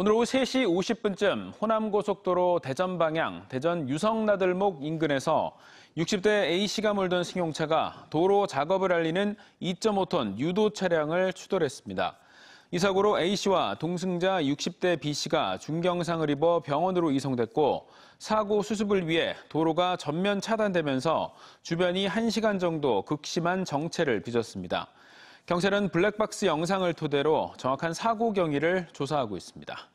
오늘 오후 3시 50분쯤 호남고속도로 대전 방향 대전 유성나들목 인근에서 60대 A씨가 몰던 승용차가 도로 작업을 알리는 2.5톤 유도 차량을 추돌했습니다. 이 사고로 A씨와 동승자 60대 B씨가 중경상을 입어 병원으로 이송됐고 사고 수습을 위해 도로가 전면 차단되면서 주변이 1시간 정도 극심한 정체를 빚었습니다. 경찰은 블랙박스 영상을 토대로 정확한 사고 경위를 조사하고 있습니다.